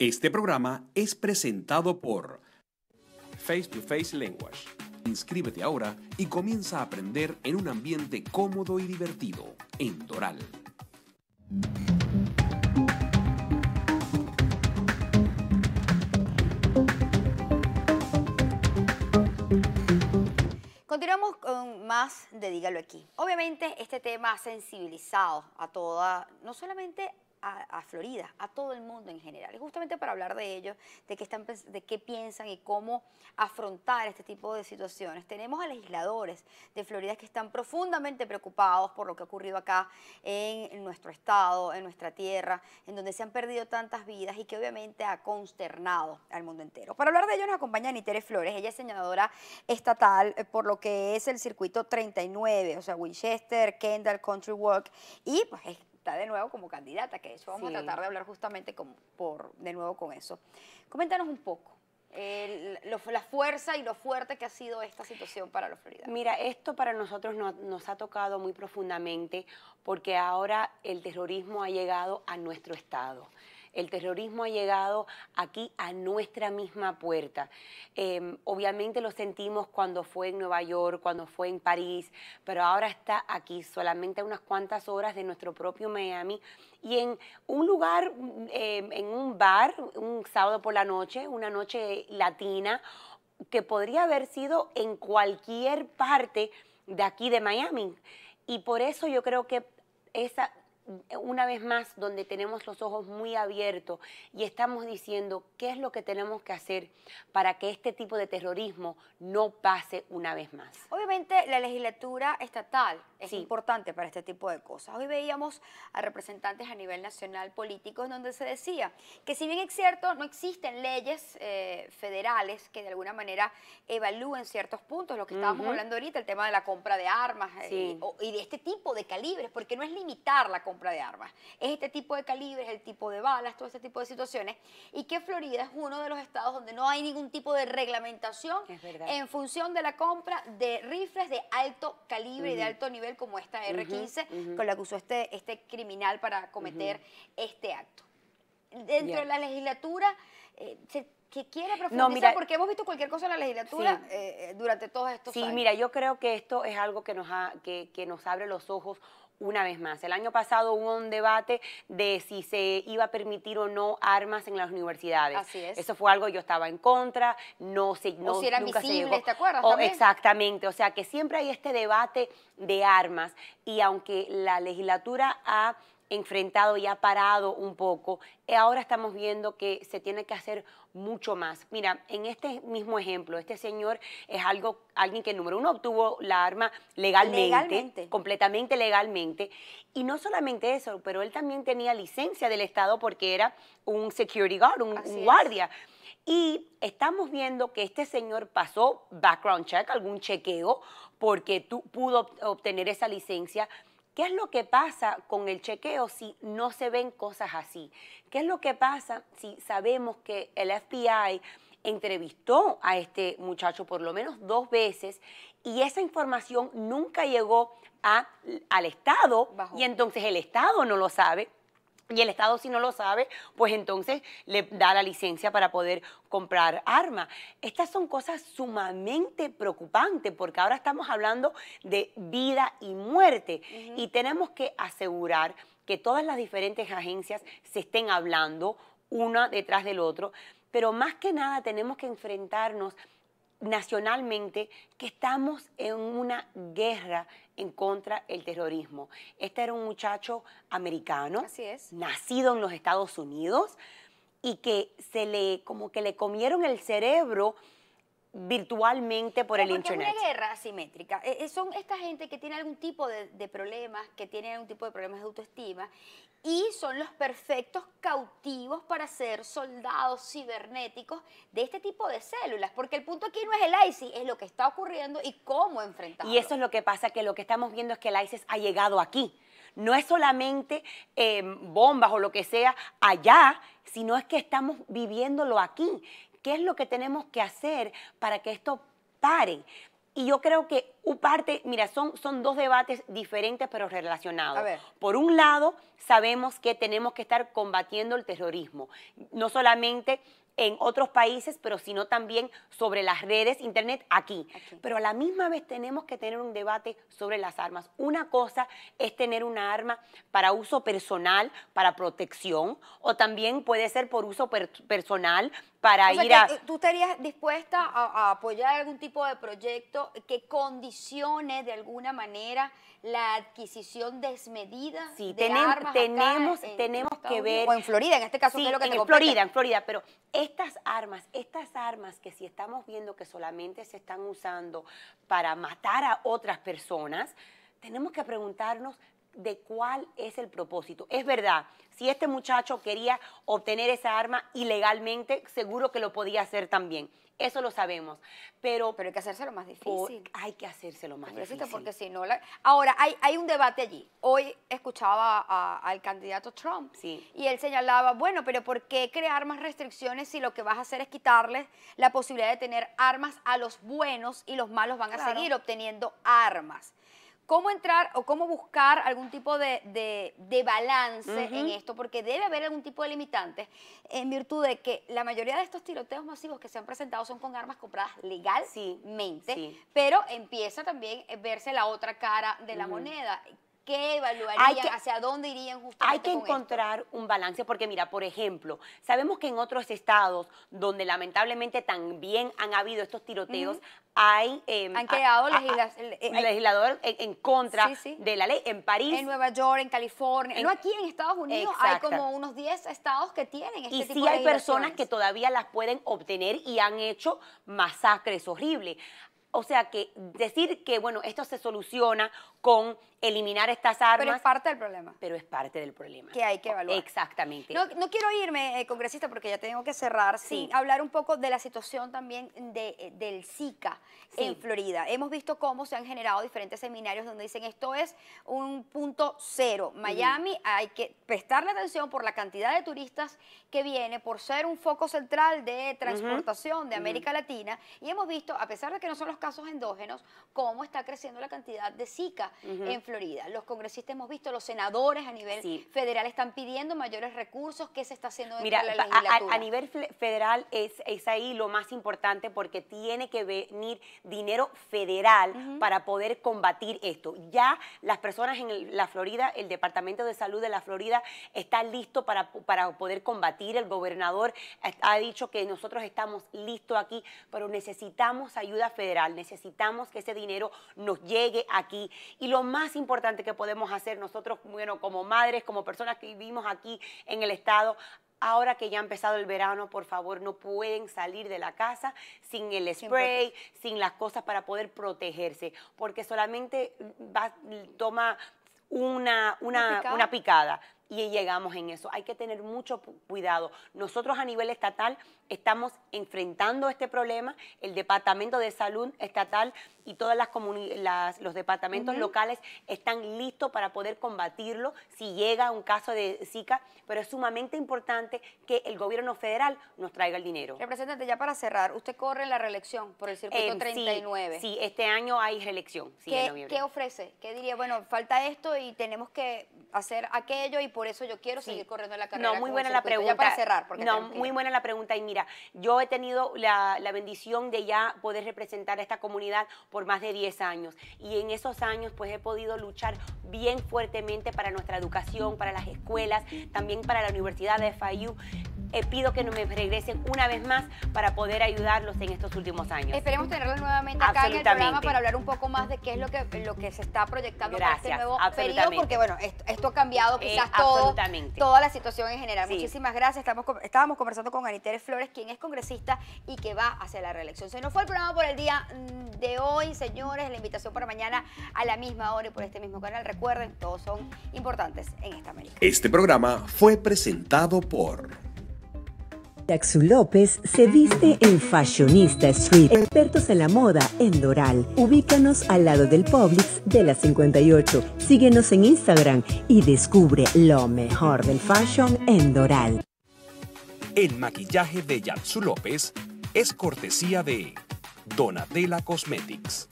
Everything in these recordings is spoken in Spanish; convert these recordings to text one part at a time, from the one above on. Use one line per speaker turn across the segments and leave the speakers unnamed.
Este programa es presentado por Face to Face Language. Inscríbete ahora y comienza a aprender en un ambiente cómodo y divertido en Doral. Continuamos con más de Dígalo aquí. Obviamente este tema ha sensibilizado a toda, no solamente a a, Florida, a todo el mundo en general. Y justamente para hablar de ellos, de qué, están, de qué piensan y cómo afrontar este tipo de situaciones. Tenemos a legisladores de Florida que están profundamente preocupados por lo que ha ocurrido acá en nuestro estado, en nuestra tierra, en donde se han perdido tantas vidas y que obviamente ha consternado al mundo entero. Para hablar de ello nos acompaña Nitere Flores, ella es señadora estatal eh, por lo que es el circuito 39, o sea, Winchester, Kendall, Country Walk, y pues es de nuevo como candidata, que eso vamos a tratar de hablar justamente con, por, de
nuevo con eso. Coméntanos un poco.
la fuerza y lo fuerte que ha sido esta situación para los Florida.
Mira, esto para nosotros nos ha tocado muy profundamente porque ahora el terrorismo ha llegado a nuestro estado. El terrorismo ha llegado aquí a nuestra misma puerta. Em, obviamente lo sentimos cuando fue en Nueva York, cuando fue en París, pero ahora está aquí, solamente a unas cuantas horas de nuestro propio Miami y en un lugar, em, en un bar, un sábado por la noche, una noche latina, que podría haber sido en cualquier parte de aquí de Miami. Y por eso yo creo que esa, una vez más donde tenemos los ojos muy abiertos y estamos diciendo qué es lo que tenemos que hacer para que este tipo de terrorismo no pase una vez más.
Obviamente la legislatura estatal es
importante para este tipo de
cosas. Hoy veíamos a representantes a nivel nacional políticos donde se decía que si bien es cierto, no existen leyes eh, federales que de alguna manera evalúen ciertos puntos, lo que estábamos hablando ahorita, el tema de la compra de armas y, eh, y de este tipo de calibres, porque no es limitar la compra de armas. Es este tipo de calibres, el tipo de balas, todo este tipo de situaciones. Y que Florida es uno de los estados donde no hay ningún tipo de reglamentación en función de la compra de rifles de alto calibre y de alto nivel como esta R-15 con la que usó este, este criminal para cometer este acto. Dentro de la legislatura eh, que quiere profundizar, porque hemos visto cualquier cosa en la legislatura eh, eh, durante todos estos años. Sí, mira,
yo creo que esto es algo que nos, ha, que, que, nos abre los ojos una vez más. El año pasado hubo un debate de si se iba a permitir o no armas en las universidades. Así es. Eso fue algo yo estaba en contra, no se no, si era nunca ¿te acuerdas? exactamente, o sea que siempre hay este debate de armas y aunque la legislatura ha enfrentado y ha parado un poco, eh, ahora estamos viendo que se tiene que hacer mucho más. Mira, en este mismo ejemplo, este señor es algo, alguien que número uno obtuvo la arma legalmente, completamente legalmente, y no solamente eso, pero él también tenía licencia del Estado porque era un security guard, un, guardia. Y estamos viendo que este señor pasó background check, algún chequeo, porque tú pudo obtener esa licencia ¿Qué es lo que pasa con el chequeo si no se ven cosas así? ¿Qué es lo que pasa si sabemos que el FBI entrevistó a este muchacho por lo menos dos veces y esa información nunca llegó a, al Estado y entonces el Estado no lo sabe, y el Estado si no lo sabe, pues entonces le da la licencia para poder comprar armas. Estas son cosas sumamente preocupantes porque ahora estamos hablando de vida y muerte y tenemos que asegurar que todas las diferentes agencias se estén hablando una detrás del otro, pero más que nada tenemos que enfrentarnos nacionalmente que estamos en una guerra en contra el terrorismo. Este era un muchacho americano, nacido en los Estados Unidos y que se le como que le comieron el cerebro virtualmente por el internet. Es una
guerra asimétrica. Eh, eh, son esta gente que tiene algún tipo de, problemas, que tiene algún tipo de problemas de autoestima y son los perfectos cautivos para ser soldados cibernéticos de este tipo de células, porque el punto aquí no es el ISIS, es lo que está ocurriendo y cómo enfrentarlo. Y eso
es lo que pasa, que lo que estamos viendo es que el ISIS ha llegado aquí. No es solamente eh, bombas o lo que sea allá, sino es que estamos viviéndolo aquí ¿Qué es lo que tenemos que hacer para que esto pare? Y yo creo que parte, mira, son, son dos debates diferentes pero relacionados. Por un lado, sabemos que tenemos que estar combatiendo el terrorismo, no solamente en otros países, pero sino también sobre las redes, internet, aquí. Pero a la misma vez tenemos que tener un debate sobre las armas. Una cosa es tener una arma para uso personal, para protección, o también puede ser por uso personal para ir a... Eh,
¿Tú estarías dispuesta a, apoyar algún tipo de proyecto que condicione de alguna manera la adquisición desmedida
de tenemos, armas tenemos, tenemos que ver... O en Florida, en este caso, es lo que en Florida, en Florida, pero estas armas, estas armas que si estamos viendo que solamente se están usando para matar a otras personas, tenemos que preguntarnos de cuál es el propósito. Es verdad, si este muchacho quería obtener esa arma ilegalmente, seguro que lo podía hacer también. Eso lo sabemos, pero... Pero hay que hacérselo más difícil. hay que hacérselo más difícil. Porque si no... ahora, hay, un debate allí. Hoy
escuchaba al candidato Trump y él señalaba, bueno, pero ¿por qué crear más restricciones si lo que vas a hacer es quitarles la posibilidad de tener armas a los buenos y los malos van a seguir obteniendo armas? ¿Cómo entrar o cómo buscar algún tipo de, balance en esto? Porque debe haber algún tipo de limitante, en virtud de que la mayoría de estos tiroteos masivos que se han presentado son con armas compradas legalmente, pero empieza también a verse la otra cara de la moneda qué evaluarían, hacia dónde irían
justamente. Hay que encontrar un balance, porque mira, por ejemplo, sabemos que en otros estados donde lamentablemente también han habido estos tiroteos, hay... Em, han quedado eh, eh, legisladores en, contra de la ley. En París. En Nueva
York, en California. no, aquí en Estados Unidos hay como unos 10 estados que tienen este y sí hay personas
que todavía las pueden obtener y han hecho masacres horribles. O sea que decir que, bueno, esto se soluciona con eliminar estas armas. Pero es parte del problema. Pero es parte del problema. Que hay que evaluar. Exactamente. No,
quiero irme, eh, congresista, porque ya tengo que cerrar, sí. hablar un poco de la situación también de, eh, del Zika en Florida. Hemos visto cómo se han generado diferentes seminarios donde dicen esto es un punto cero. Miami hay que prestarle atención por la cantidad de turistas que viene, por ser un foco central de transportación de América Latina. Y hemos visto, a pesar de que no son los casos endógenos, cómo está creciendo la cantidad de Zika en Florida. Los congresistas hemos visto, los senadores a nivel federal están pidiendo mayores recursos. ¿Qué se está haciendo dentro A,
nivel federal es, es, ahí lo más importante porque tiene que venir dinero federal para poder combatir esto. Ya las personas en la Florida, el Departamento de Salud de la Florida está listo para, para poder combatir. El gobernador ha dicho que nosotros estamos listos aquí, pero necesitamos ayuda federal. Necesitamos que ese dinero nos llegue aquí. Y lo más importante que podemos hacer nosotros, bueno, como madres, como personas que vivimos aquí en el Estado, ahora que ya ha empezado el verano, por favor, no pueden salir de la casa sin el spray, sin, las cosas para poder protegerse, porque solamente va, toma una, una, una picada y llegamos en eso. Hay que tener mucho cuidado. Nosotros a nivel estatal estamos enfrentando este problema, el Departamento de Salud Estatal y todos los departamentos locales están listos para poder combatirlo si llega un caso de Zika, pero es sumamente importante que el gobierno federal nos traiga el dinero.
Representante, ya para cerrar, usted corre la reelección por el em, circuito 39. Sí,
este año hay reelección. ¿Qué, ¿Qué
ofrece? ¿Qué diría? Bueno, falta esto y tenemos que
hacer aquello y por eso yo quiero seguir corriendo
la carrera. No, muy buena la pregunta. para cerrar. no, muy buena
la pregunta. Y mira, yo he tenido la, la, bendición de ya poder representar a esta comunidad por más de 10 años. Y en esos años, pues he podido luchar bien fuertemente para nuestra educación, para las escuelas, también para la Universidad de Fayú. Eh, pido que me regresen una vez más para poder ayudarlos en estos últimos años. Esperemos
tenerlos nuevamente acá en el programa para hablar un poco más de qué es lo que, lo que se está proyectando para este nuevo periodo, porque bueno, esto, ha cambiado eh, quizás toda la situación en general. Muchísimas gracias. estábamos conversando con Aniteres Flores, quien es congresista y que va hacia la reelección. Se nos fue el programa por el día mm, de hoy, señores. La invitación para mañana a la misma hora y por este mismo canal. Recuerden, todos son importantes en esta América. Este programa fue presentado por...
Jackson López se viste en Fashionista Street, expertos en la moda en Doral. Ubícanos al lado del Publix de la 58. Síguenos en Instagram y descubre lo mejor del fashion en Doral.
El maquillaje de Jackson López es cortesía de Donatella Cosmetics.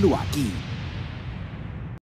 no aqui.